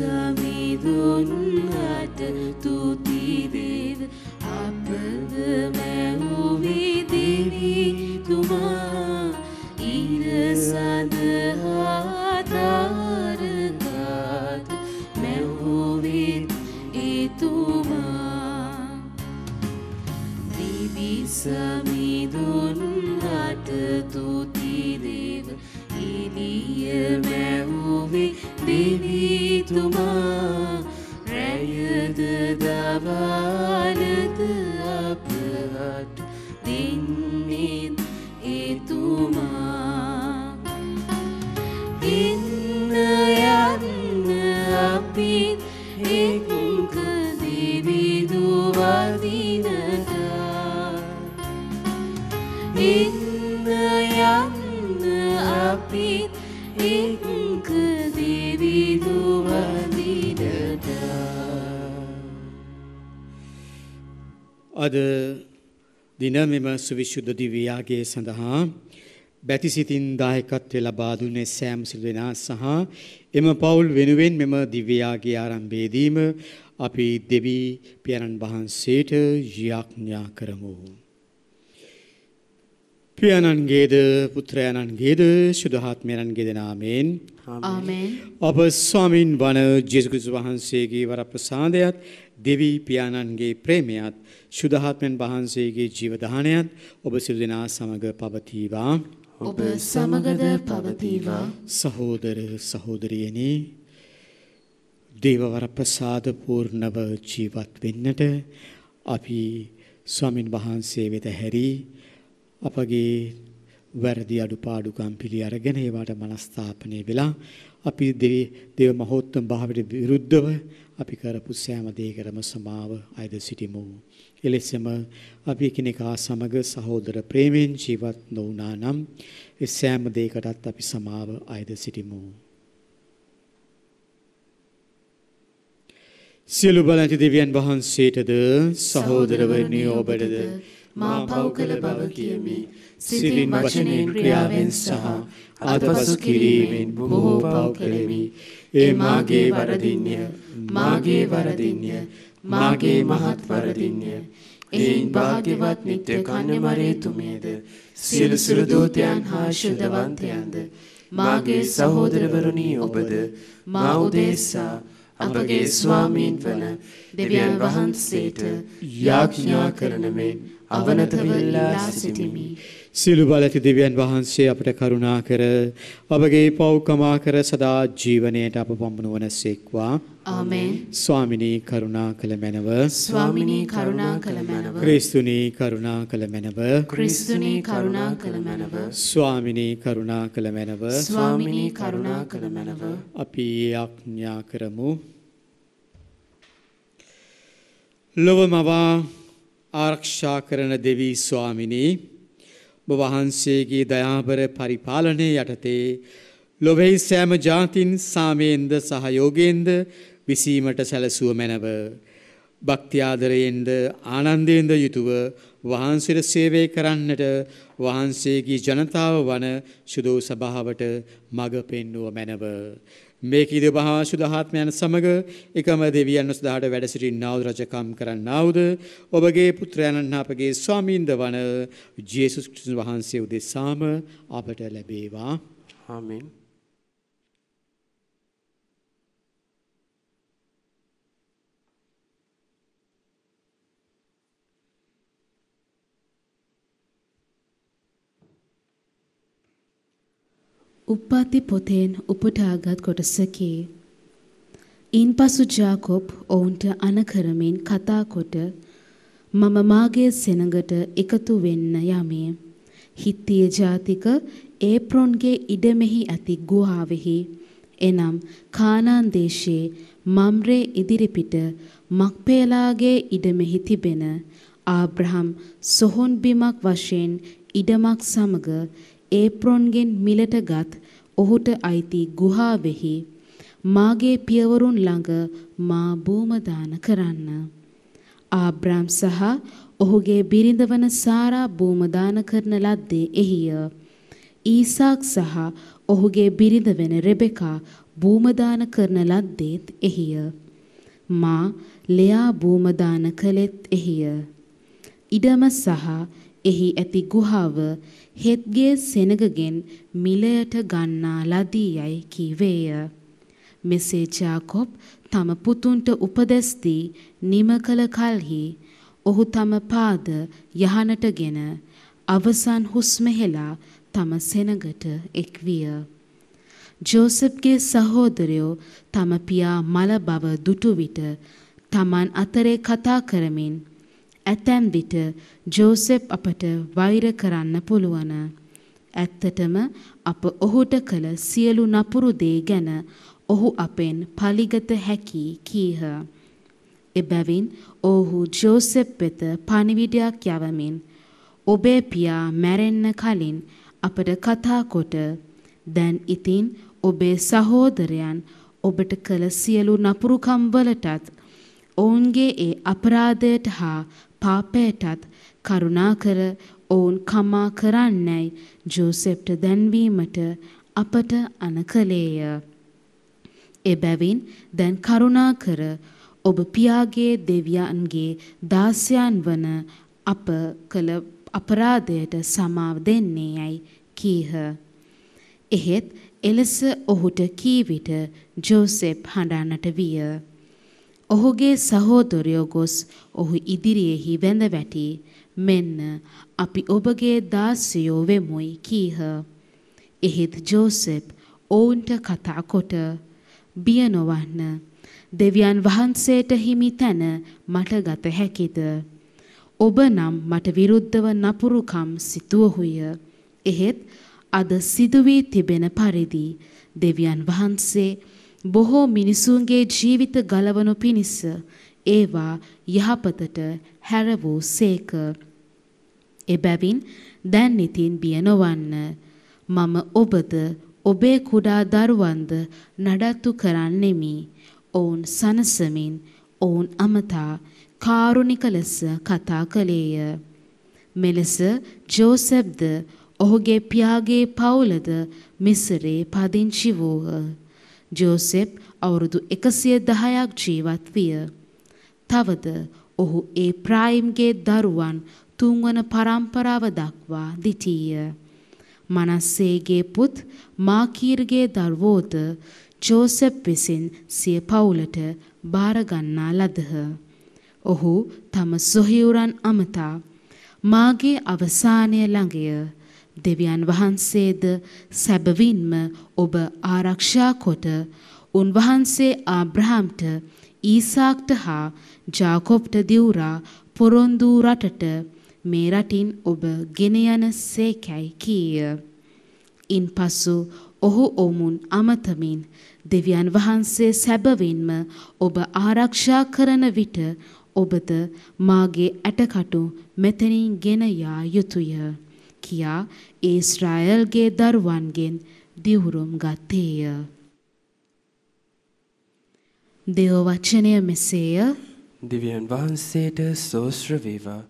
සමිදුන්හට තුතිදේව අපද මැ අද දින මෙම සුවිශුද්ධ දිව්‍යයාගයේ සඳහා බැතිසිතින් දායකත්වය ලබා දුන්නේ සෑම් සිල්වෙනා සහ එම පවුල් වෙනුවෙන් මෙම දිව්‍යයාගයේ ආරම්භයේදීම අපි දෙවි පියරන් වහන්සේට යාඥා කරමු. පියනන්ගේද පුත්‍රයන්න්ගේද සුදහාත්මයන්ගේද නාමයෙන් ආමෙන් අප ස්වාමින් වන ජේසුස් වහන්සේගේ වරප්‍රසාදයත් දෙවි පියාණන්ගේ ප්‍රේමයත් සුදහත්මන් වහන්සේගේ ජීවදානයත් ඔබ සියලු දෙනා සමග පවතිවා ඔබ සමගද පවතිවා සහෝදර සහෝදරියනි දේවවර ප්‍රසාද පූර්ණව ජීවත් වෙන්නට අපි ස්වාමින් වහන්සේ වෙත හැරී අපගේ වැරදි අඩුපාඩුකම් පිළි අරගෙන ඒවට මනස්ථාපනය වෙලා අපි දෙවි දේව මහෝත්තම භාවයට විරුද්ධව අපි කරපු සෑම දෙයකටම සමාව අයද සිටිමු. එලෙසම අපි එකිනෙකා සමග සහෝදර ප්‍රේමයෙන් ජීවත් නොවුනා නම් ඒ සෑම දෙයකටත් අපි සමාව අයද සිටිමු. සියලු බලන්ති දෙවියන් වහන්සේටද සහෝදරවරණිය ඔබටද මා පව් කළ බව කියමි. සිතින් වචනයෙන් ක්‍රියාවෙන් සහ අතපසු කිරීමෙන් බොහෝ පව් කෙරෙමි. ඒ මාගේ වරදින්ය මාගේ වරදින්ය මාගේ මහත් වරදින්ය එයින් භාග්‍යවත් නිත්‍ය කන්‍යමරේතුමියද සියලු සුර දූතයන් හා ශුද්ධවන්තයන්ද මාගේ සහෝදරවරුනි ඔබද මා උදෙසා අපගේ ස්වාමීන් වන දෙවියන් වහන්සේට යාඥා කරන මෙන් අවනත වෙලා සිටිමි සිළු බලති දෙවියන් වහන්සේ අපට කරුණා කර අපගේ පෞකමා කර සදා ජීවනයට අප පමුණුවනසේක්වා ආමෙන් ස්වාමිනී කරුණා කළ මැනව ස්වාමිනී කරුණා කළ මැනව ක්‍රිස්තුනී කරුණා කළ මැනව ක්‍රිස්තුනී කරුණා කළ මැනව ස්වාමිනී කරුණා කළ මැනව ස්වාමිනී කරුණා කළ මැනව අපි ආඥා කරමු ලොව මවා ආරක්ෂා කරන දෙවි ස්වාමිනී ඔබ වහන්සේගේ දයාබර පරිපාලනය යටතේ ලොවෙහි සෑම ජාතින් සාමයෙන්ද සහයෝගයෙන්ද විසීමට සැලසුව මැනව. භක්තිආදරයෙන්ද ආනන්දයෙන්ද යුතුව වහන්සේට සේවය කරන්නට වහන්සේගේ ජනතාව වන ශුදෝ සභාවට මඟ පෙන්නුව මැනව. මේ කීද භාශුද ආත්මයන් සමග එකම දෙවියන් සදාට වැඩ සිටින්නාවු රජකම් කරන්නාවුද ඔබගේ පුත්‍රයන්න් අපගේ ස්වාමීන්ද වන ජේසුස් ක්‍රිස්තුස් වහන්සේ උදෙසාම අපට ලැබේවා ආමෙන් උප්පත්ති පොතෙන් උපුටාගත් කොටසකි. ඉන්පසු ජාකොබ් ඔවුන්ට අනකරමින් කතා කොට මම මාගේ සෙනඟට එකතු වෙන්න යමි. හිත්තිය ජාතික ඒප්‍රොන්ගේ ඉඩමෙහි ඇති ගුහාවෙහි එනම් කානාන් දේශයේ මම්රේ ඉදිරිපිට මක්පේලාගේ ඉඩමෙහි තිබෙන ආබ්‍රහම් සොහොන් බිමක් වශයෙන් ඉඩමක් සමග ඒප්‍රොන්ගෙන් මිලට ගත් ඔහුට අයිති ගුහාවෙහි මාගේ පියවරුන් ළඟ මා බූමදාන කරන්න. ආබ්‍රාම් සහ ඔහුගේ බිරිඳවන සාරා බූමදාන කරන ලද්දේ එහිය. ඊසාක් සහ ඔහුගේ බිරිඳ වෙන රෙබෙකා බූමදාන කරන ලද්දේත් එහිය. මා ලෙයා බූමදාන කළෙත් එහිය. ඉඩම සහ එහි ඇති ගුහාව හෙත්ගේ සෙනගගෙන් මිලයට ගන්නා ලදී යයි කීවේය. මෙසේ ජාකොබ් තම පුතුන්ට උපදෙස් දී නිම කළ කලෙහි ඔහු තම පාද යහනටගෙන අවසන් හුස්ම හෙලා තම සෙනගට එක්විය. ජෝසප්ගේ සහෝදරයෝ තම පියා මල බව දුටු විට තමන් අතරේ කතා කරමින් ඇතැම් විට ජෝසෙප් අපට වෛර කරන්න පුළුවන්. ඇත්තටම අප ඔහුට කළ සියලු නපුරු දේ ගැන ඔහු අපෙන් පලිගත හැකි කීහ. එබැවින් ඔහු ජෝසෙප් වෙත පණිවිඩයක් යවමින් ඔබේ පියා මැරෙන්න කලින් අපට කතා කොට දැන් ඉතින් ඔබේ සහෝදරයන් ඔබට කළ සියලු නපුරුකම් වලටත් ඔවුන්ගේ ඒ අපරාධයට හා පාපයටත් කරුණාකර ඔවුන් කමා කරන්නැයි ජෝසෙප්ට දැන්වීමට අපට අනකලේය. එබැවින් දැන් කරුණාකර ඔබ පියාගේ දෙවියන්ගේ දාසයන් වන අප කළ අපරාධයට සමාව දෙන්නේ යැයි කීහ. එහෙත් එලෙස ඔහුට කීවිට ජෝසෙප් හඬන්නට විය. ඔහුගේ සහෝදරයෝ ගොස් ඔහු ඉදිරියේහි වැඳ වැටි මෙන්න අපි ඔබගේ දාසියෝ වෙමුයි කීහ. එහෙත් ජෝසෙප් ඔවුන්ට කතා කොට බිය නොවන්න දෙවියන් වහන්සේට හිමි තැන මට ගත හැකිද ඔබ නම් මට විරුද්ධව නපුරුකම් සිතුවහුය එහෙත් අද සිදුවී තිබෙන පරිදි දෙවියන් වහන්සේ බොහෝ මිනිසුන්ගේ ජීවිත ගලවනු පිණිස ඒවා යහපතට හැර වූ සේක. එබැවින් දැන් ඉතින් බිය නොවන්න. මම ඔබද ඔබේ කුඩා දරුවන්ද නඩත්තු කරන්නෙමි. ඔවුන් සනසමින් ඔවුන් අමතා කාරුණික ලෙස කතා කළේය. මෙලෙස ජෝසෙප්ද ඔහුගේ පියාගේ පවුලද මිසරේ පදිංචි වූහ. ජෝසෙප් අවුරුදු 110ක් ජීවත් විය. තවද ඔහු ඒ ප්‍රායිම්ගේ දරුවන් තුන්වන පරම්පරාව දක්වා දිටීය. මනස්සේගේ පුත් මාකීර්ගේ දරුවෝද ජෝසෙප් විසින් සිය පවුලට බාරගන්නා ලදහ. ඔහු තම සොහිවුරන් අමතා මාගේ අවසානය ළඟය දෙවියන් වහන්සේද සැබවින්ම ඔබ ආරක්ෂා කොට උන්වහන්සේ ආබ්‍රහම්ට ඊසාක්ට හා ජාකොබ්ට දිවුරා පොරොන්දු රටට මේ රටින් ඔබ ගෙන යන සේකැයි කීය. ඉන්පසු ඔහු ඔවුන් අමතමින් දෙවියන් වහන්සේ සැබවින්ම ඔබ ආරක්ෂා කරන විට ඔබද මාගේ ඇටකටු මෙතනින් ගෙන යා යුතුය. කියා ඊශ්‍රායල්ගේ දරුවන්ගෙන් දිවුරුම් ගත්තේය. දේව වචනය මෙසේය. දිව්‍යන් වහන්සේට සෝස්ත්‍ර වේවා.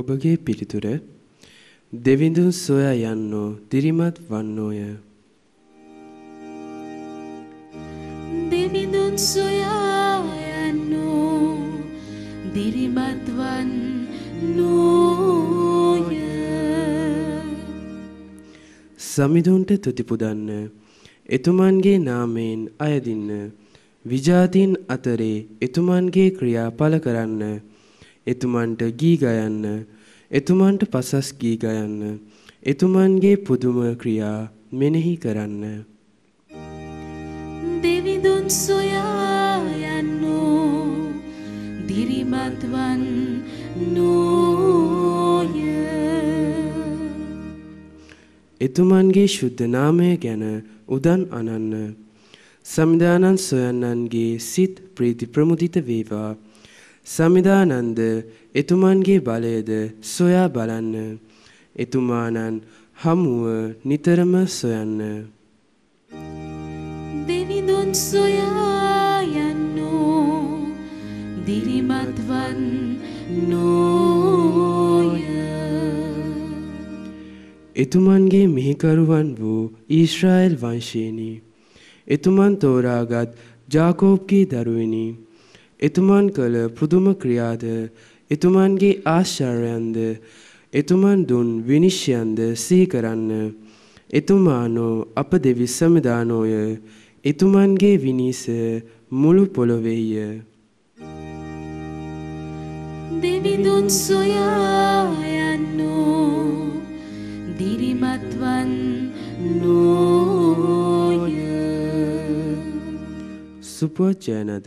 ඔබගේ පිළිතුර දෙවිඳුන් සොයා යන්නෝ දිරිමත් වන්නෝය දෙවිඳුන් සොයා යන්නෝ දිරිමත් වන්නෝය සමිඳුන්ට තුති පුදන්න එතුමන්ගේ නාමයෙන් අයදින්න විජාතින් අතරේ එතුමන්ගේ ක්‍රියා පළ කරන්න එතුමන්ට ගී ගයන්න එතුමන්ට පසස් ගී ගයන්න එතුමන්ගේ පුදුම ක්‍රියා මෙනෙහි කරන්න දෙවිඳුන් සොයා යන්නු දිරිමත්වන් නෝය එතුමන්ගේ ශුද්ධ නාමය ගැන උදන් අනන්න සම්දානන් සොයන්නන්ගේ සිත් ප්‍රීති ප්‍රමුදිත වේවා සමිදානන්ද එතුමන්ගේ බලයද සොයා බලන්න. එතුමානන් හමුව නිතරම සොයන්න. දෙවිඳුන් සොයා යන්නෝ දිරිමත්වන් නෝය. එතුමන්ගේ මිහිකරුවන් වූ ඊශ්‍රායෙල් වංශයනි. එතුමන් තෝරාගත් ජාකෝබ්ගේ දරුවනි. එතුමන් කළ පුදුම ක්‍රියාද එතුමන්ගේ ආශ්චර්යන්ද එතුමන් දුන් විනිශ්චයන්ද සිහි කරන්න එතුමානෝ අප දෙවි සමදානෝය එතුමන්ගේ විනිස මුළු පොළොවේය දෙවිදුන් සොයා යන්නෝ දිරිමත්වන් නෝය සුපෝචයනද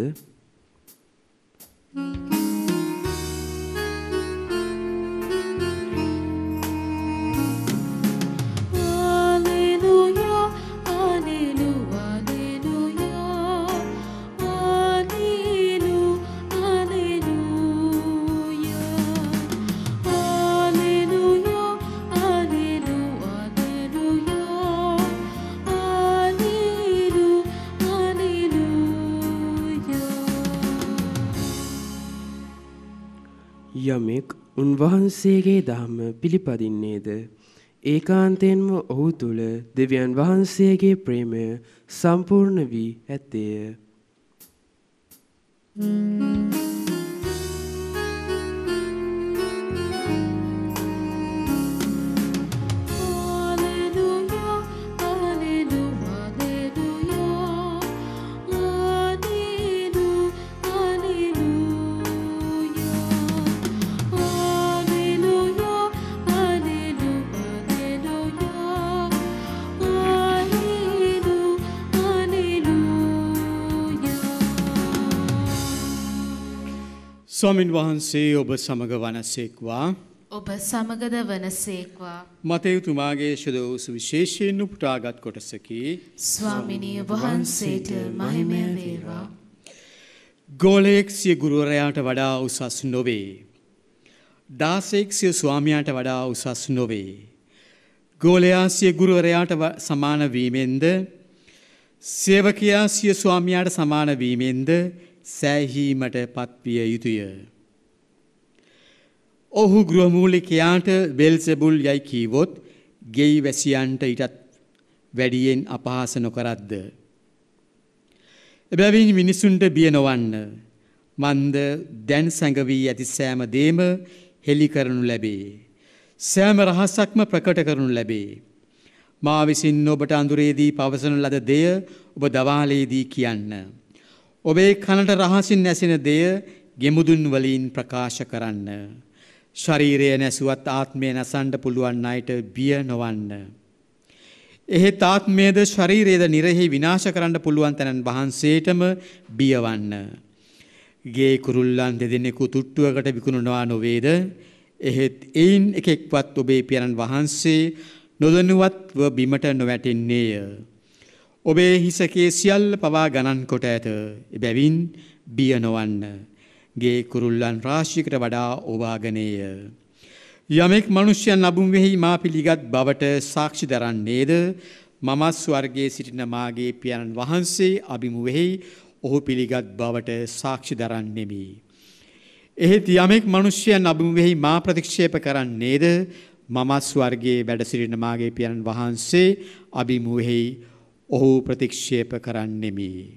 යමෙක් උන්වහන්සේගේ ධර්ම පිළිපදින්නේද ඒකාන්තයෙන්ම ඔහු තුල දෙවියන් වහන්සේගේ ප්‍රේමය සම්පූර්ණ වී ඇත්තේය. Mm-hmm. ස්වාමින් වහන්සේ ඔබ සමග වනසේක්වා ඔබ සමගද වනසේක්වා මතයුතුමාගේ ශදෝ සුවිශේෂයෙන් උපුටාගත් කොටසකි ස්වාමිනී වහන්සේට මහිමය වේවා ගෝලයෙක් සිය ගුරුවරයාට වඩා උසස් නොවේ දාසෙක් සිය ස්වාමියාට වඩා උසස් නොවේ ගෝලයා සිය ගුරුවරයාට සමාන වීමෙන්ද සේවකයා සිය ස්වාමියාට සමාන වීමෙන්ද සෑහීමට පත්විය යුතුය. ඔහු ගෘහමූලිකයාට වෙල්සෙබුල් යයි කීවොත් ගෙයි වැසියන්ට ඊටත් වැඩියෙන් අපහාස නොකරද්ද. එබැවින් මිනිසුන්ට බිය නොවන්න. මන්ද දැන් සැඟවී ඇති සෑම දේම හෙළි කරනු ලැබේ. සෑම රහසක්ම ප්‍රකට කරනු ලැබේ. මා විසින් ඔබට අඳුරේදී පවසන ලද දෙය ඔබ දවාලේදී කියන්න. ඔබේ කනට රහසින් නැසෙන දෙය ගෙමුදුන් වලින් ප්‍රකාශ කරන්න. ශරීරය නැසුවත් ආත්මය නැසන්න පුළුවන් අයට බිය නොවන්න. එහෙත් ආත්මයේද ශරීරයේද නිරෙහි විනාශ කරන්න පුළුවන් තැනන් වහන්සේටම බියවන්න. ගේ කුරුල්ලන් දෙදෙනෙකු තුට්ටුවකට විකුණනවා නොවේද? එහෙත් එයින් එකෙක්වත් ඔබේ පියරන් වහන්සේ නොදනුවත්ව බිමට නොවැටෙන්නේය. ඔබේ හිසකේ සියල්ල පවා ගණන් කොට ඇත. එබැවින් බිය නොවන්න. ගේ කුරුල්ලන් රාශියකට වඩා ඔබාගනේය. යමෙක් මනුෂ්‍යයන් අබුන්වෙහි මා පිළිගත් බවට සාක්ෂි දරන්නේද මමත් ස්වර්ගයේ සිටින මාගේ පියණන් වහන්සේ අභිමුවෙහි ඔහු පිළිගත් බවට සාක්ෂි දරන්නෙමි. එහෙත් යමෙක් මනුෂ්‍යයන් අභිමුවෙහි මා ප්‍රතික්ෂේප කරන්නේද මමත් ස්වර්ගයේ වැඩ සිටින මාගේ පියණන් වහන්සේ අභිමුවෙහි ඔහු ප්‍රතික්ෂේප කරන්නෙමි.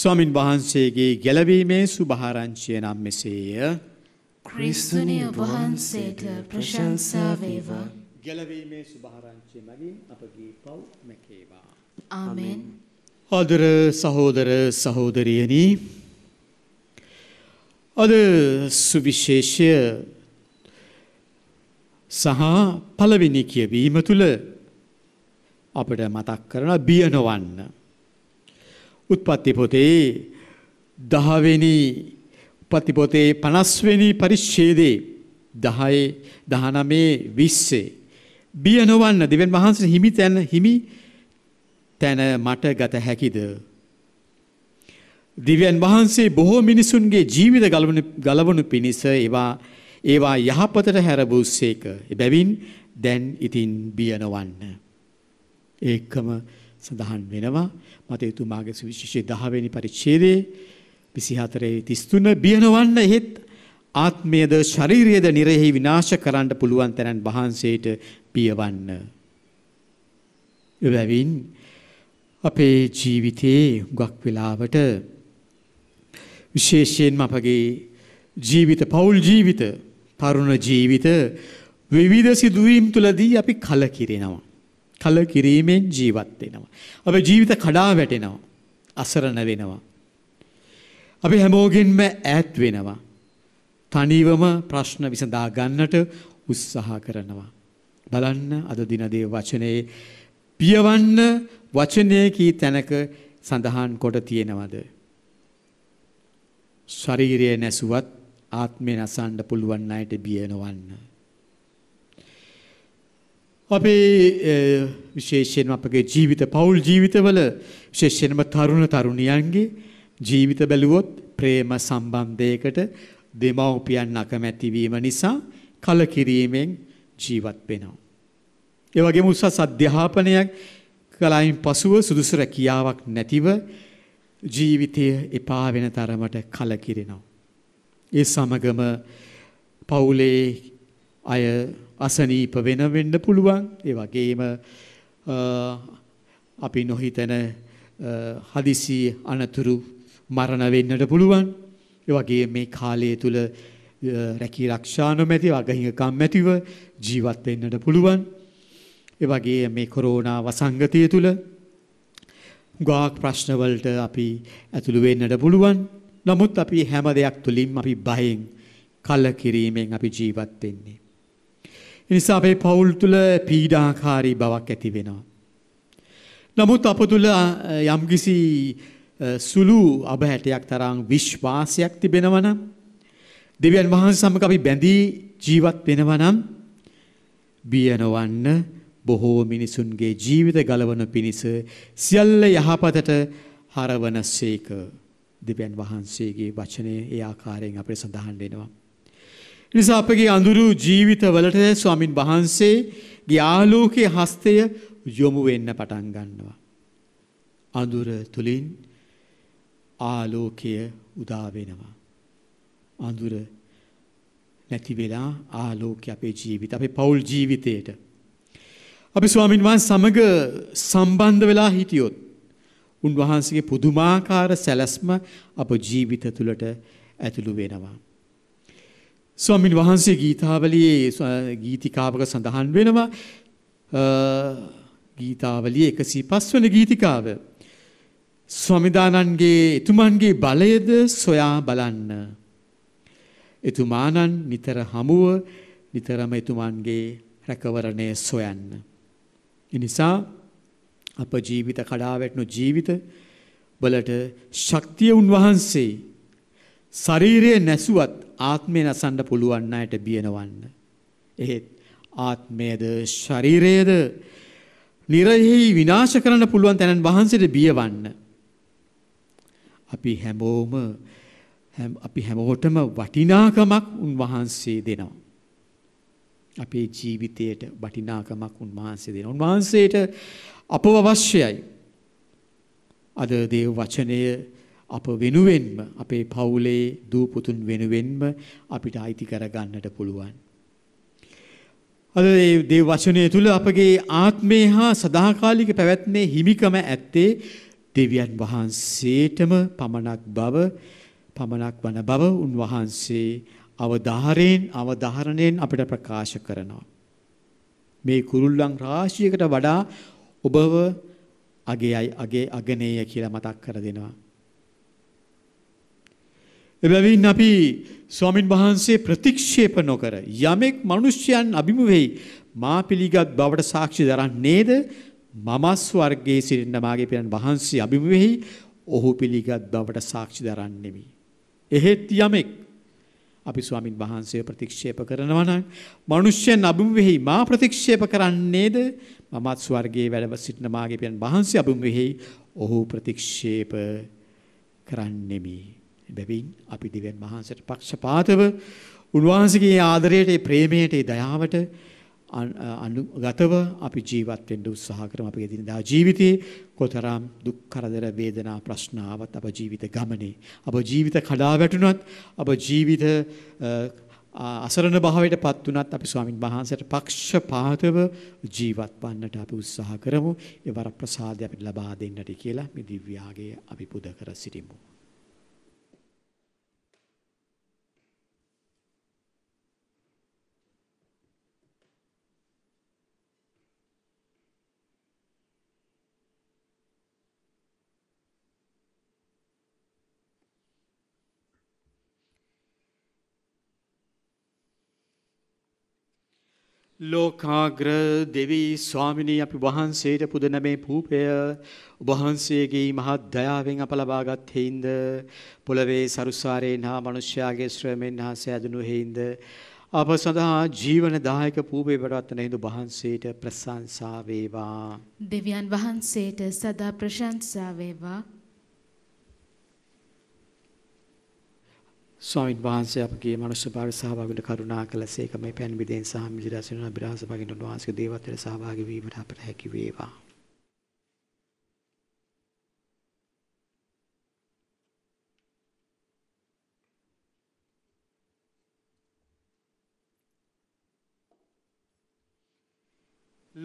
ස්වාමින් වහන්සේගේ ගැලවීමේ සුභාරංචිය නම් මෙසේය. ක්‍රිස්තුනි වහන්සේට ප්‍රශංසා වේවා. ගැලවීමේ සුභාරංචිය මගින් අපගේ පව් මැකේවා. ආමෙන්. ආදර සහෝදර සහෝදරියනි අද සුවිශේෂය සහ පළවෙනි කියවීම තුළ අපිට මතක් කරනවා බිය නොවන්න. උත්පත්ති පොතේ 10 වෙනි උත්පත්ති පොතේ 50 වෙනි පරිච්ඡේදයේ 10 19 20 බිය නොවන්න දෙවන් වහන්සේ හිමි තැන හිමි තැන මට ගත හැකිද දිව්‍යන් වහන්සේ බොහෝ මිනිසුන්ගේ ජීවිත ගලවනු ගලවනු පිණිස ඒවා ඒවා යහපතට හැර බුස්සේක. එබැවින් දැන් ඉතින් බිය නොවන්න. ඒකම සඳහන් වෙනවා මතයුතුමාගේ සුවිශේෂයේ 10 වෙනි පරිච්ඡේදයේ 24 33 බිය නොවන්න හේත් ආත්මයේද ශාරීරියේද නිරෙහි විනාශ කරන්න පුළුවන් තරම් වහන්සේට පියවන්න. එබැවින් අපේ ජීවිතයේ හුඟක් වෙලාවට විශේෂයෙන්ම අපගේ ජීවිත පෞල් ජීවිත තරුණ ජීවිත විවිධ සිදුවීම් තුලදී අපි කලකිරෙනවා. කල කිරීමෙන් ජීවත් වෙනවා. අපේ ජීවිත කඩා වැටෙනවා. අසරණ වෙනවා. අපි හැමෝගෙන්ම ඈත් වෙනවා. තනිවම ප්‍රශ්න විසඳා ගන්නට උත්සාහ කරනවා. බලන්න අද දින දේ වචනේ පියවන්න වචනය කී තැනක සඳහන් කොට තියෙනවද? ශරීරය නැසුවත් ආත්මය නසන්න පුළුවන් ණයට බිය නොවන්න. අපේ විශේෂයෙන්ම අපගේ ජීවිත පෞල් ජීවිතවල විශේෂයෙන්ම තරුණ තරුණියන්ගේ ජීවිත බැලුවොත් ප්‍රේම සම්බන්ධයකට දෙමව්පියන් අකමැති වීම නිසා කලකිරීමෙන් ජීවත් වෙනවා. ඒ වගේම උසස් අධ්‍යාපනයක් කලයින් පසුව සුදුසු රැකියාවක් නැතිව ජීවිතය එපා වෙන තරමට කලකිරෙනවා. ඒ සමගම පවුලේ අය අසනීප වෙන වෙන්න පුළුවන් ඒ වගේම අපි නොහිතන හදිසි අනතුරු මරණ වෙන්නට පුළුවන් ඒ වගේ මේ කාලය තුල රැකී ආරක්ෂා නොමැති වගහිඟකම් නැතිව ජීවත් වෙන්නට පුළුවන් ඒ වගේ මේ කොරෝනා වසංගතය තුල ගාක් ප්‍රශ්න වලට අපි ඇතුළු වෙන්නට පුළුවන් නමුත් අපි හැම දෙයක් තුලින් අපි බයෙන් කලකිරීමෙන් අපි ජීවත් වෙන්නේ නිසා අපේ පවුල් තුල පීඩාකාරී බවක් ඇති වෙනවා. නමුත් අප තුල යම්කිසි සුළු අබහැටයක් තරම් විශ්වාසයක් තිබෙනවා නම් දෙවියන් වහන්සේ සමග අපි බැඳී ජීවත් වෙනවා නම් බිය නොවන්න බොහෝ මිනිසුන්ගේ ජීවිත ගලවන පිණිස සියල්ල යහපතට හරවනසේක දෙවියන් වහන්සේගේ වචනය ඒ ආකාරයෙන් අපිට සඳහන් වෙනවා. නිසා අපගේ අඳුරු ජීවිතවලට ස්වාමින් වහන්සේගේ ආලෝකයේ හස්තය යොමු වෙන්න පටන් ගන්නවා. අඳුර තුලින් ආලෝකය උදා වෙනවා. අඳුර නැති වෙලා ආලෝකය අපේ ජීවිත අපේ පෞල් ජීවිතයට අපි ස්වාමින් වහන්සේ සමග සම්බන්ධ වෙලා හිටියොත් උන්වහන්සේගේ පුදුමාකාර සැලැස්ම අප ජීවිත තුළට ඇතුළු වෙනවා. ස්වාමින් වහන්සේ ගීතාවලියේ ගීතිකාවක සඳහන් වෙනවා ගීතාවලිය 105 වන ගීතිකාව ස්වාමිදානන්ගේ එතුමන්ගේ බලයද සොයා බලන්න එතුමානන් නිතර හමුව නිතරම එතුමන්ගේ රැකවරණය සොයන්න එනිසා අප ජීවිත කඩාවැටනු ජීවිත වලට ශක්තිය උන්වහන්සේ ශරීරය නැසුවත් ආත්මය නසන්න පුළුවන් අයට බියනවන්න. එහෙත් ආත්මයද ශරීරයද නිරයෙහි විනාශ කරන්න පුළුවන් තැනන් වහන්සේට බියවන්න. අපි හැමෝම අපි හැමෝටම වටිනාකමක් උන්වහන්සේ දෙනවා. අපේ ජීවිතයට වටිනාකමක් උන්වහන්සේ දෙනවා. උන්වහන්සේට අපව අවශ්‍යයි. අද දේව වචනය අප වෙනුවෙන්ම අපේ පවුලේ දූ පුතුන් වෙනුවෙන්ම අපිට අයිති කරගන්නට පුළුවන්. අද මේ දේව වචනය තුල අපගේ ආත්මය හා සදාකාලික පැවැත්මේ හිමිකම ඇත්තේ දෙවියන් වහන්සේටම පමණක් බව පමණක් වන බව උන්වහන්සේ අවධාරයෙන් අවධාරණයෙන් අපිට ප්‍රකාශ කරනවා. මේ කුරුල්ලන් රාශියකට වඩා ඔබව අගේයි අගේ අගනේය කියලා මතක් කර දෙනවා. එබැවින් අපි ස්වාමින් වහන්සේ ප්‍රතික්ෂේප නොකර යමෙක් මිනිස්යන් අභිමුවෙහි මා පිළිගත් බවට සාක්ෂි දරන්නේද මම ස්වර්ගයේ සිටින මාගේ පියන් වහන්සේ අභිමුවෙහි ඔහු පිළිගත් බවට සාක්ෂි දරන්නේමි. එහෙත් යමෙක් අපි ස්වාමින් වහන්සේ ප්‍රතික්ෂේප කරනවා නම් මිනිස්යන් අභිමුවෙහි මා ප්‍රතික්ෂේප කරන්නේද මමත් ස්වර්ගයේ වැඩව සිටින මාගේ පියන් වහන්සේ අභිමුවෙහි ඔහු ප්‍රතික්ෂේප කරන්නෙමි එබැවින් අපි දෙවියන් වහන්සේට පක්ෂපාතව උන්වහන්සේගේ ආදරයට, ඒ ප්‍රේමයට, ඒ දයාවට අනුගතව අපි ජීවත් වෙන්න උත්සාහ කරමු අපේ දිනදා ජීවිතයේ කොතරම් දුක් කරදර වේදනා ප්‍රශ්න ආවත් අප ජීවිත ගමනේ අප ජීවිත කඩා වැටුණත් අප ජීවිත අසරණ භාවයට පත් වුණත් අපි ස්වාමින් වහන්සේට පක්ෂපාතව ජීවත් වන්නට අපි උත්සාහ කරමු. ඒ වර ප්‍රසාදය අපිට ලබා දෙන්නට කියලා මේ දිව්‍යාගය අපි පුද කර සිටිමු. ලෝකාග්‍ර දෙවී ස්වාමිනී අපි වහන්සේට පුදන මේ පූපය වහන්සේගේ මහත් දයාවෙන් අප ලබාගත් හේින්ද පොළවේ සරුසාරයෙන් හා මිනිස්යාගේ ශ්‍රමෙන් හා සෑදුණු හේින්ද අප සඳහා ජීවන දායක පූපේ පවත්වන හේතු වහන්සේට ප්‍රශංසා වේවා දෙවියන් වහන්සේට සදා ප්‍රශංසා වේවා ස්වාමීන් වහන්සේ අපගේ මනුෂ්‍ය භාවය සහභාගී කරුණා කළසේක මේ පෑන් බිදෙන් සහ මිලි රසින අභිරහස භගින් උන්වහන්සේ දේවත්වයට සහභාගී වීමට අපට හැකි වේවා.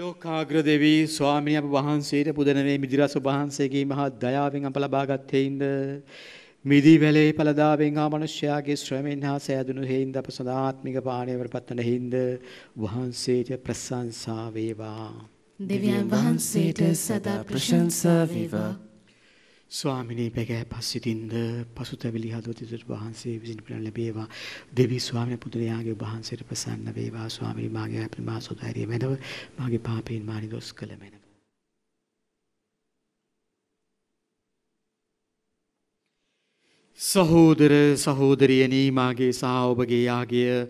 ලෝකාග්‍ර දෙවී ස්වාමිනිය අප වහන්සේට පුදනවේ මිදිරස වහන්සේගේ මහා දයාවෙන් අප ලබාගත් හේින්ද මිදී වැලේ පළදාවෙන් ආ මිනිසයාගේ ශ්‍රමෙන් හා සෑදුණු හේින්ද අප සදා ආත්මික පාණයවට පත්වන හේින්ද වහන්සේට ප්‍රශංසා වේවා. දෙවියන් වහන්සේට සදා ප්‍රශංසා වේවා. ස්වාමිනී පැකෑ පස්සිතින්ද පසුතැවිලි හදවතිදුට වහන්සේ විසින් පිරන් ලැබේවා දෙවී ස්වාමින පුදුරයාගේ වහන්සේට ප්‍රසන්න වේවා ස්වාමිනී මාගේ අපිමා සොදාරිය මැනව මාගේ පාපයෙන් මානි දොස් කළ මැනව සහෝදර සහෝදරියනී මාගේ සහ ඔබගේ යාගය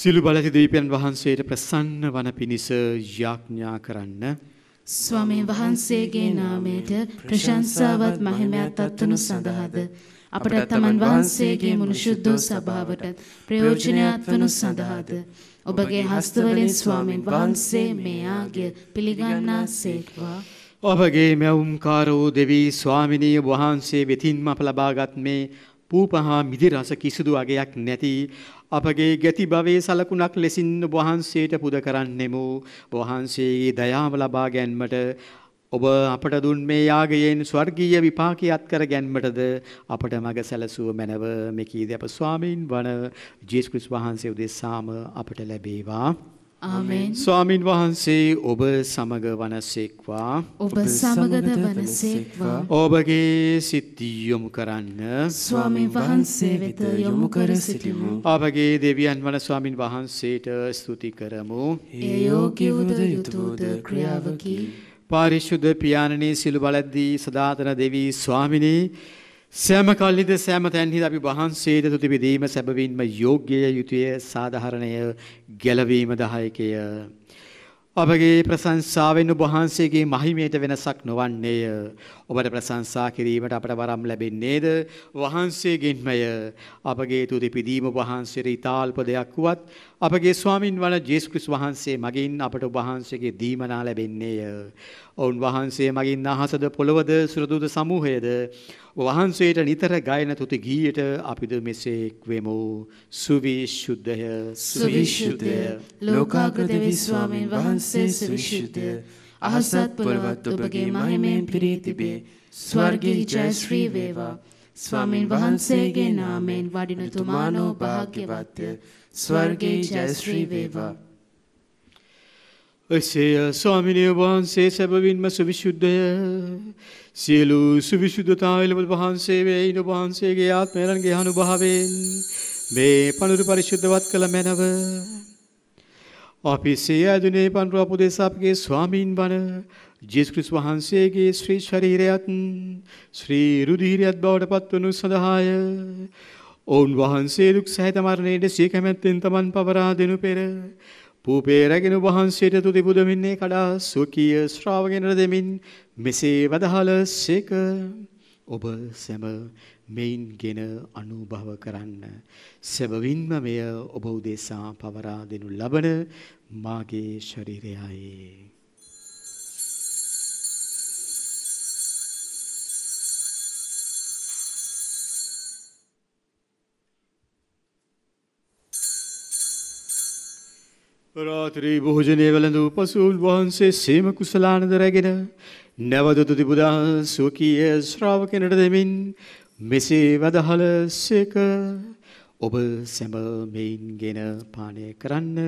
සිළු බලති දීපයන් වහන්සේට ප්‍රසන්න වන පිණිස යාඥා කරන්න. ස්වාමීන් වහන්සේගේ නාමයට ප්‍රශංසාවත් මහිමයත් අත්වනු සඳහාද අපට තමන් වහන්සේගේ මුනුෂුද්ධෝ සභාවට ප්‍රයෝජනයක් වනු සඳහාද ඔබගේ හස්තවලින් ස්වාමීන් වහන්සේ මේ ආගය පිළිගන්නා සේක්වා. ඔබගේ මැවුම්කාර වූ දෙවී ස්වාමිනී වහන්සේ වෙතින්ම අප ලබාගත් මේ පූපහා මිදි රස කිසිදු අගයක් නැති අපගේ ගැති භවයේ සලකුණක් ලෙසින් වහන්සේට පුද කරන්නෙමු වහන්සේගේ දයාව ලබා ගැනීමට ඔබ අපට දුන් මේ යාගයෙන් ස්වර්ගීය විපාකයක් කර ගැනීමටද අපට මඟ සැලසුව මැනව මෙකීද අප ස්වාමීන් වන ජේසුස් ක්‍රිස්තුස් වහන්සේ උදෙසාම අපට ලැබේවා ස්වාමින් වහන්සේ ඔබ සමග වනසෙක්වා ඔබ සමගද වනසෙක්වා ඔබගේ සිද්ධියොමු කරන්න ස්වාමින් වහන්සේ වෙත යොමු කර සිටිමු. අපගේ දෙවියන් වන ස්වාමින් වහන්සේට ස්තුති කරමු. ඒ යෝග්‍යවද යුතුද ක්‍රියාවකි. පාරිශුද්ධ පියාණනී සිළු බලද්දී සදාතන දෙවී ස්වාමිනී සෑම කල්ලිද සෑම තැන්හිද අපි වහන්සේද තුති විදීම සැබවින්ම යෝග්‍යය යුතුය සාධාරණය ගැලවීම දහයකය. ඔබගේ ප්‍රශංසාවෙන් වහන්සේගේ මහිමයට වෙනසක් නොවන්නේය. ඔබට ප්‍රශංසා කිරීමට අපට වරම් ලැබෙන්නේද වහන්සේගින්මය. අපගේ තුති පිදීම වහන්සේට ඉතාල්ප දෙයක් වුවත් අපගේ ස්වාමින් වන ජේසුස් වහන්සේ මගින් අපට වහන්සේගේ දීමනා ලැබෙන්නේය. ඔවුන් වහන්සේ මගින් අහසද පොළොවද සුරදුද සමූහයද වහන්සේට නිතර ගයන තුති ගීයට අපිද මෙසේක් වෙමු සුවිශුද්ධය සුවිශුද්ධය ලෝකාගත විස්වාමීන් වහන්සේ සුවිශුද්ධය අහසත් පොළවත් ඔබගේ මහිමයෙන් පිරී තිබේ ස්වර්ගී ජයශ්‍රී වේවා ස්වාමින් වහන්සේගේ නාමයෙන් වඩින තුමානෝ භාග්‍යවත්ය ස්වර්ගී ජයශ්‍රී වේවා එසේය ස්වාමිනිය වහන්සේ සැබවින්ම සුවිශුද්ධය සියලු සුවිශුද්ධතාවලම වහන්සේ වේයින වහන්සේගේ ආත්මයන්ගේ අනුභවයෙන් මේ පනුරු පරිශුද්ධවත් කළ මැනව අපි සියදුනේ පන්රු අපදේශාපගේ ස්වාමීන් වන ජේසුස් ක්‍රිස්තුස් වහන්සේගේ ශ්‍රී ශරීරයත් ශ්‍රී රුධිරයත් බවට පත්වනු සඳහාය ඔවුන් වහන්සේ දුක් සහිත මරණයට සිය කැමැත්තෙන් තමන් පවරා දෙනු පෙර පූපේ රැගෙන වහන්සේට තුති පුදමින්නේ කඩා සුකීය ශ්‍රාවකෙනට දෙමින් මෙසේ වදහල සේක ඔබ සැම මෙයින්ගෙන අනුභව කරන්න සැබවින්ම මෙය ඔබ උදෙසා පවරා දෙනු ලබන මාගේ ශරීරයයි රාත්‍රී භෝජනය වැළඳූ පසු උන්වහන්සේ සේම කුසලානද රැගෙන නැවත තුති බුදා සුවකීය ශ්‍රාවකෙනට දෙමින් මෙසේ වදහල සේක ඔබ සැම මෙයින්ගෙන පානය කරන්න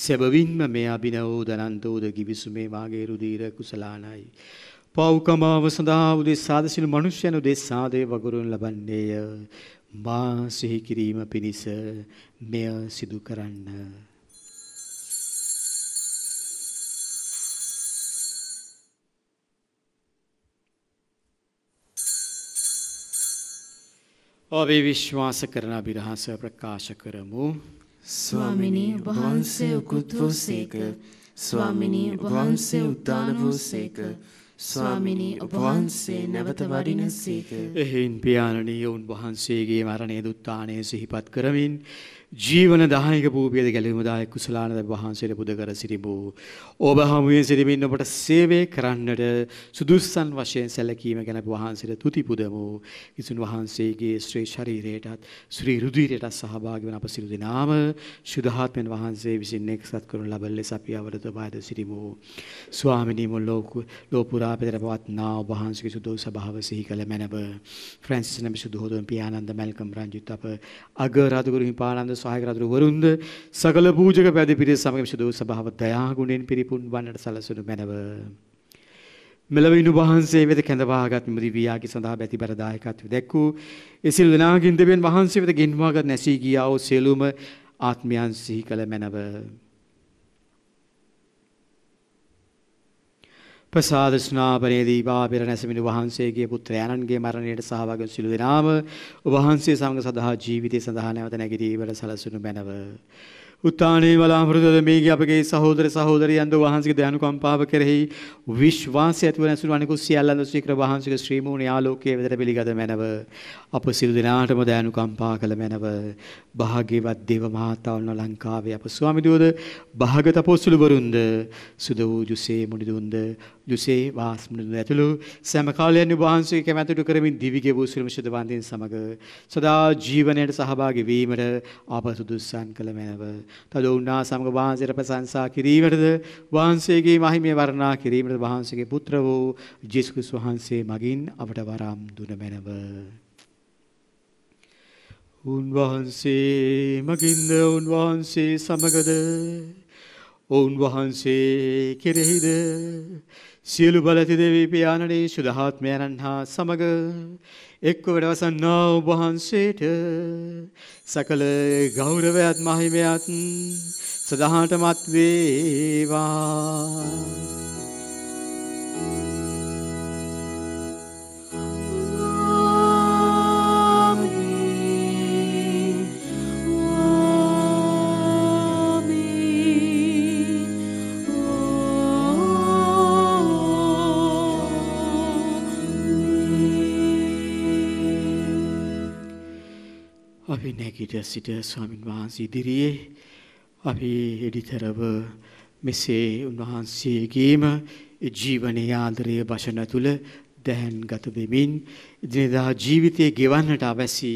සැබවින්ම මේ අභිනවෝ දනන්තෝද ගිවිසුමේ වාගේ රුදීර කුසලානයි. පෞකමාව සඳහා උදෙස්සාදසිල් මනුෂ්‍යයනු දෙස්සාදය වගුරුන් ලබන්නේය මා සිහිකිරීම පිණිස මෙය සිදු කරන්න. ඔබේ විශ්වාස කරන අභිරහස ප්‍රකාශ කරමු. ස්වාමිනී වහන්සේ උකුත් වූසේක. ස්වාමිනී වහන්සේ උත්තාන වූසේක. ස්වාමිනී වහන්සේ නැවත වඩිනසේක. එහෙන් පියාණනී වුන් වහන්සේගේ මරණය දුත්තානය සිහිපත් කරමින් ජීවන දායක භූපියද ගැලීම දායක කුසලානද වහන්සේට පුද කර සිටිබූ ඔබ හමුවේ සිටිමින් ඔබට සේවය කරන්නට සුදුස්සන් වශයෙන් සැලකීම ගැන වහන්සේට තුති පුදමු කිසුන් වහන්සේගේ ශ්‍රේ ශරීරයටත් ශ්‍රී රුධිරයටත් සහභාගී වන අප සිළු දෙනාම සුදහාත්මෙන් වහන්සේ විසින් එක්සත් කරන ලබන ලෙස අපි අවරත පාද සිටිමු ස්වාමිනී මුල් ලෝක ලෝපුරා පෙතර පවත්නා ඔබ වහන්සේගේ සුදෝ සභාව සිහි කළ මැනව ෆ්‍රැන්සිස් නමි සුදෝදොන් පියානන්ද මල්කම් රංජිත් අප අග රාජගුරු හිපානන්ද සහායකතුරු වරුන්ද සකල පූජක පැවිදි පිරිස සමග විශේෂ දූ සභාව දයා ගුණෙන් පිරිපුන් වන්නට සැලසුණු මැනව. මෙලවිනු වහන්සේ වෙත කැඳවාගත් මෙමුදි වියාකි සඳහා බැතිබර දායකත්ව දැක්වූ එසිල් දෙනාගින් දෙවියන් වහන්සේ වෙත ගෙන්වාගත් නැසී ගියා වූ සියලුම ආත්මයන් සිහි කළ මැනව. ප්‍රසාදස්නාපනයේදී බාපිර නැසමිණි වහන්සේගේ පුත්‍රයාණන්ගේ මරණයට සහභාගී වූ සිළු දෙනාම ඔබ වහන්සේ සමග සදා ජීවිතය සඳහා නැවත නැගිටීමට සලසනු බැනව උත්තානේ වලාමෘතද මේගේ අපගේ සහෝදර සහෝදරියන්ද වහන්සේගේ දයනුකම්පාව කෙරෙහි විශ්වාසය ඇතිව නැසුණු අනිකුත් සියල්ලන්ද ශ්‍රීකර වහන්සේගේ ශ්‍රී මූණ ආලෝකයේ වෙතට පිළිගත මැනව අප සිළු දෙනාටම දයනුකම්පා කළ මැනව භාග්‍යවත් දේව මහතාවුන් ලංකාවේ අප ස්වාමි දූද භාගත පොසුළු වරුන්ද සුද වූ ජුසේ මුනිදුන්ද ජුසේ වාස් මුනිදුන්ද ඇතුළු සෑම කාලයන් වහන්සේ කැමැතුඩු කරමින් දිවිගේ වූ සිරුම ශුද්ධ වන්දින් සමග සදා ජීවනයේ සහභාගී වීමට අප සුදුස්සන් කළ මැනව තද උන්නා සමග වහන්සේට ප්‍රශංසා කිරීමටද වහන්සේගේ මහිමය වර්ණනා කිරීමටද වහන්සේගේ පුත්‍ර වූ ජේසුස් ක්‍රිස්තුස් වහන්සේ මගින් අපට වරම් දුන මැනව. උන්වහන්සේ මගින්ද උන්වහන්සේ සමගද ඔවුන්වහන්සේ කෙරෙහිද සියලු බලති දෙවී පියාණනේ සුදහාත්මයණන් හා සමග එක්ව වැඩවසන්නා ඔබ වහන්සේට සකල ගෞරවයත් මහිමයත් සදාහටමත් වේවා හිට සිට ස්වාමින් වහන්සේ ඉදිරියේ අපි එඩිතරව මෙසේ උන්වහන්සේගේම ජීවනයේ ආදරයේ වශන තුල දැහන්ගත වෙමින් දිනදා ජීවිතයේ ගෙවන්නට අවැසි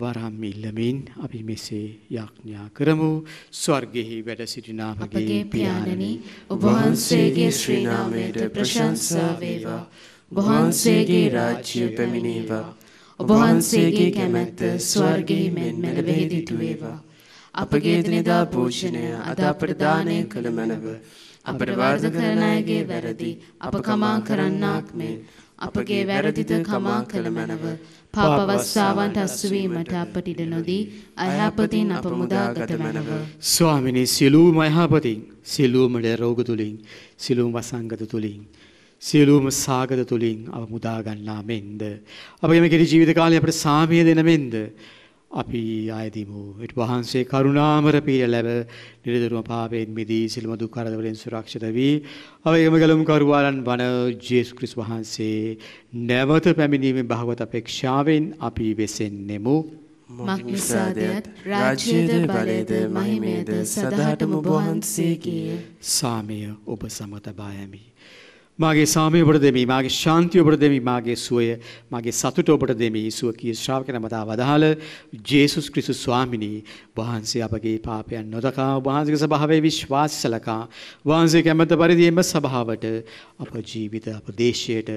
වරම් ඉල්ලමින් අපි මෙසේ යාඥා කරමු ස්වර්ගෙහි වැඩ සිටින අපගේ පියාණනි ඔබ වහන්සේගේ ශ්‍රී නාමයට ප්‍රශංසා වේවා ඔබ වහන්සේගේ රාජ්‍ය පැමිණේවා ඔබහන්සේගේ කැමැත්ත ස්වර්ගෙහි මෙන් මැලබෙහි දිටුවේවා. අපගේ දිනදා පෝෂණය අද අපට දානය කළ මැනව. අපට වර්ධ කරන අයගේ වැරදි අප කමා කරන්නාක් මෙන් අපගේ වැරදිත කමා කළ මැනව. පාපවස්සාවන්ට අස්සුවීමට අපට ඉඩ නොදී අයහපතින් අප මුදාගත මැනව. ස්වාමිනී සිලූම අයහපතින් සිලූමට රෝග තුළින් සිලූම් වසංගත තුළින්. සියලූම සාගත තුළින් අප මුදාගන්නා මෙන්ද. අපගේ කෙරි ජීවිත කාලය අපට සාමය දෙන මෙන්ද. අපි අයදිමු එට වහන්සේ කරුණාමර පීර ලැබ නිරදරුම පාපයෙන් මිදී සිල්ම දුක් කරදවලින් සුරක්ෂිත වී අවයම ගලම් කරුවාලන් වන ජේසු ක්‍රිස් වහන්සේ නැවත පැමිණීමේ භාගවත අපේක්ෂාවෙන් අපි වෙසෙන්නෙමු. මක්නිසාදයත් රාජ්‍යයද බලයද මහිමේද සදහටම බොහන්සේගේ සාමය ඔබ සමතබායමි. මාගේ සාමය ඔබට දෙමි මාගේ ශාන්තිය ඔබට දෙමි මාගේ සුවය මාගේ සතුට ඔබට දෙමි සුව කී ශ්‍රාවක නමතා වදාළ ජේසුස් ක්‍රිස්තුස් ස්වාමිනී වහන්සේ අපගේ පාපයන් නොදකා වහන්සේගේ ස්වභාවයේ විශ්වාස සලකා වහන්සේ කැමැත පරිදිම සභාවට අප ජීවිත අප දේශයට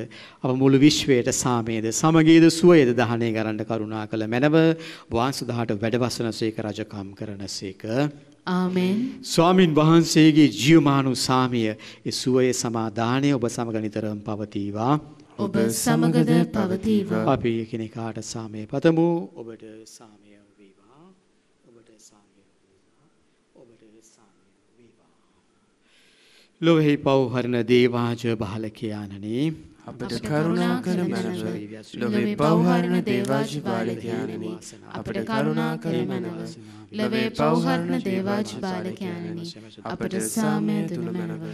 අප මුළු විශ්වයට සාමයේද සමගීද සුවයේද දහණය කරන්න කරුණා කළ මැනව වහන්සේ දහට වැඩවසනසේක රජකම් කරනසේක ආමෙන් ස්වාමින් වහන්සේගේ ජීවමානු සාමය ඒ සුවයේ සමාදානය ඔබ සමග නිතරම පවතිවා ඔබ සමගද පවතිවා අපි එකිනෙකාට සාමය පතමු ඔබට සාමය වේවා ඔබට සාමය වේවා ඔබට සාමය වේවා ලොවෙහි පව් හරින දේවාජ බාලකයාණනි අපට කරුණා කළ මැනව ලොවේ පවහරණ දේවාජි බාලකයානනි අපට කරුණා කළ මැනව ලොවේ පවහරණ දේවාජි බාලකයානනි අපට සාමය තුළ මැනව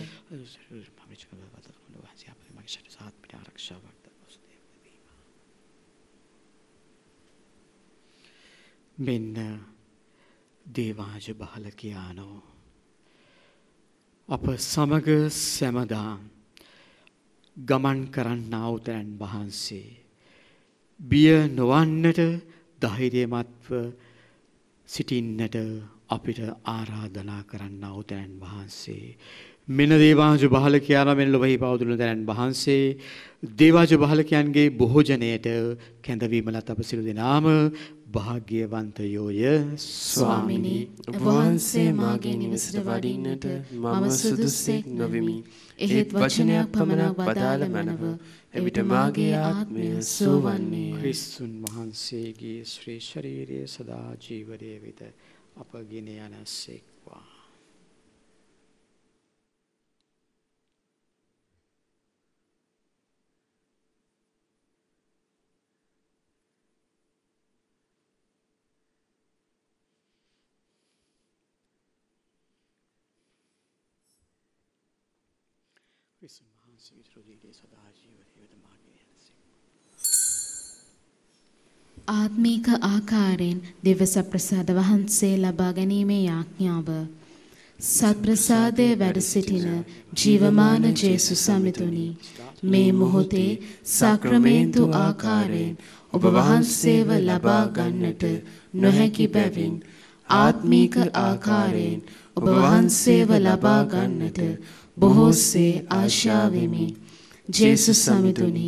මෙන්න දේවාජ බාලකයානෝ අප සමග සැමදාම් ගමන් කරන්න අවතරන් වහන්සේ. බිය නොවන්නට ධෛර්යමත්ව සිටින්නට අපිට ආරාධනා කරන්න අවතරන් වහන්සේ. මෙන දේවාංශ බහල කියාරමෙන් ලොබහි පවදුන දැනන් වහන්සේ දේවාජ බාලකයන්ගේ භෝජනයට කැඳවීමලත් අප සිළු දෙනාම භාග්‍යවන්තයෝය ස්වාමිනි වහන්සේ මාගේ නිවසට වඩින්නට මම සුදුස්සෙක් නොවිමි. එහෙත් වචනයක් පමණක් වදාළ මැනව එවිට මාගේ ආත්මය සෝවන්නේ ක්‍රිස්තුන් වහන්සේගේ ශ්‍රී ශරීරයේ සදා ජීවරයේ වෙත අප ගෙන යනසේක. සිවිසුරීගේ සදාජීවරයද මාගේ හැසි. ආත්මීක ආකාරයෙන් දෙවස ප්‍රසාද වහන්සේ ලබා ගැනීමේ යාඥාව සත්ප්‍රසාදයේ වැඩ සිටින ජීවමාන ජේසු සමිතුනි මේ මොහොතේ සක්‍රමේන්තු ආකාරයෙන් ඔබ වහන්සේව ලබා ගන්නට නොහැකි බැවින් ආත්මීක ආකාරයෙන් ඔබ වහන්සේව ලබා ගන්නට බොහෝසේ ආශාවෙමි. ජේසුස් සමිඳුනි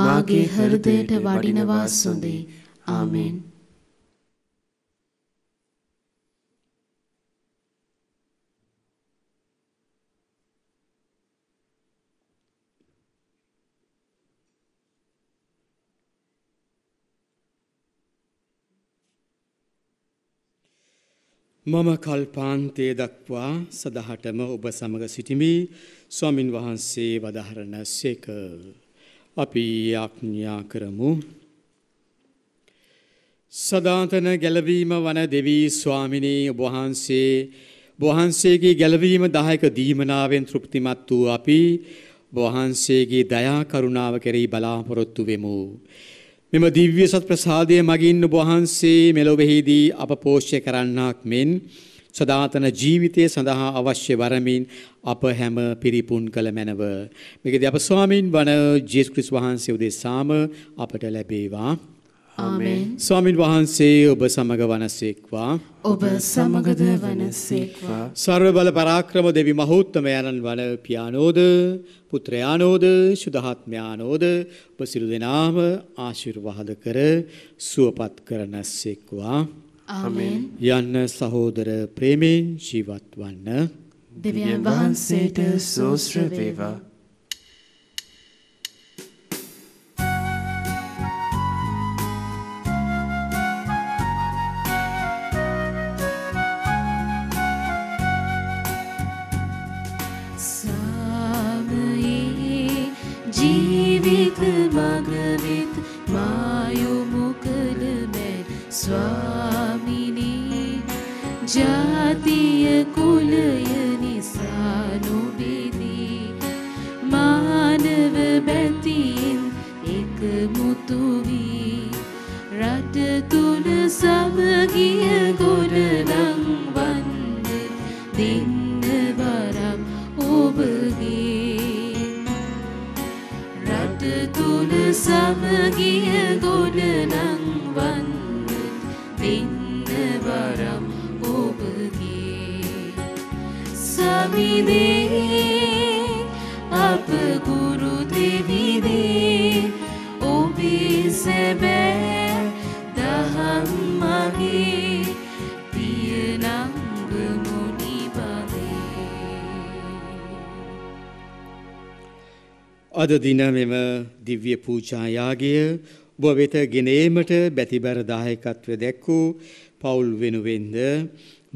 මාගේ හෘදයට වඩිනවා සොඳේ. ආමෙන්. මම කල්පාන්තයේ දක්වා සදහටම ඔබ සමග සිටිමි ස්වාමින් වහන්සේ වදහරණ සේක. අපි යාඥා කරමු. සදාතන ගැලවීම වන දෙවී ස්වාමිනී ඔබ වහන්සේ වහන්සේගේ ගැලවීම දායක දීමනාවෙන් තෘප්තිමත් වූ අපි වහන්සේගේ දයා කරුණාව කෙරෙහි බලාපොරොත්තු වෙමු. මෙම දිව්‍ය සත් ප්‍රසාදය මගින් ඔබ වහන්සේ මෙලොවෙහිදී අප පෝෂ්‍ය කරන්නාක් මෙන් සදාතන ජීවිතය සඳහා අවශ්‍ය වරමින් අප හැම පිරිපුන් කළ මැනව. මේකදී අප ස්වාමින් වන ජේසුස් ක්‍රිස්තුස් වහන්සේ උදෙසාම අපට ලැබේවා. ස්වාමින් වහන්සේ ඔබ සමග වනසෙක්වා ඔබ සමගද වනසෙක්වා සර්ව බල පරාක්‍රම දෙවි මහෝත්තමයන්න් වන පියානෝද පුත්‍රයානෝද සුදහත්මයානෝද ඔබ සිරු දෙනාම ආශිර්වාද කර සුවපත් කරනස්සෙක්වා යන්න සහෝදර ප්‍රේමෙන් ජීවත් වන්න දෙවියන් වහන්සේට සෝස්ත්‍ර වේවා අද දින මෙම දිව්‍ය පූජා යාගය ඔබ වෙත ගෙන ඒමට බැතිබර දායකත්වය දැක්වූ පවුල් වෙනුවෙන්ද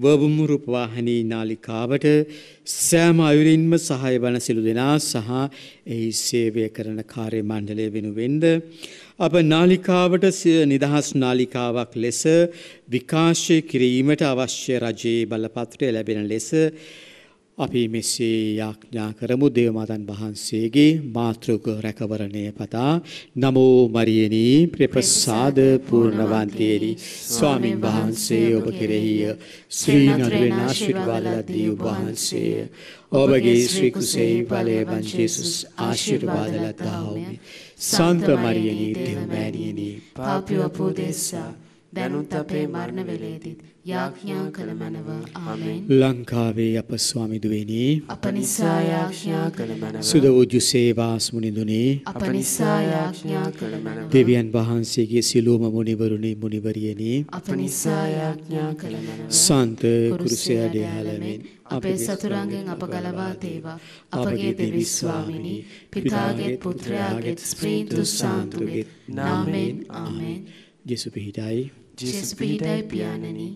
වබුම් රූපවාහිනී නාලිකාවට සෑම අයුරින්ම සහාය වන සිළු දෙනා සහ එහි සේවය කරන කාර්ය මණ්ඩලය වෙනුවෙන්ද අප නාලිකාවට නිදහස් නාලිකාවක් ලෙස විකාශය කිරීමට අවශ්‍ය රජයේ බලපත්‍රය ලැබෙන ලෙස අපි මෙසේ යාඥා කරමු දේවමාතන් වහන්සේගේ මාතෘක රැකවරණය පතා නමෝ මරියනී ප්‍රප්‍රසාද පූර්ණවන්තේනි ස්වාමින් වහන්සේ ඔබ කෙරෙහිය ශ්‍රී නරුවෙන් ආශිර්වාද දී වහන්සේ ඔබගේ ශ්‍රී කුසේ ඵලයේ වන් ජේසුස් ආශිර්වාද ලතාවමි සන්ත මරියනී දේව මෑණියනි පාපිය උපදේශ දනුත් අපේ මරණ වේලේදී යාඥා කළ මනව ආමෙන් ලංකාවේ අප ස්වාමිදුවනි අප නිසා යාඥා කළ මනව සුද වූජු සේවාස් මුනිඳුනි අප නිසා යාඥා කළ මනව දෙවියන් වහන්සේගේ සිළුම මුනිවරුනි මුනිවරියනි අප නිසා යාඥා කළ මනව සන්ත කුරුසය දෙහළමින් අපේ සතුරන්ගෙන් අප ගලවා තේවා අපගේ දෙවි ස්වාමිනි පිතාගේ පුත්‍රයාගේ ස්ත්‍රීතු සාන්තුගේ නාමයෙන් ආමෙන් ජේසු පිහිටයි ජේසුස් පිහිටයි පියාණනි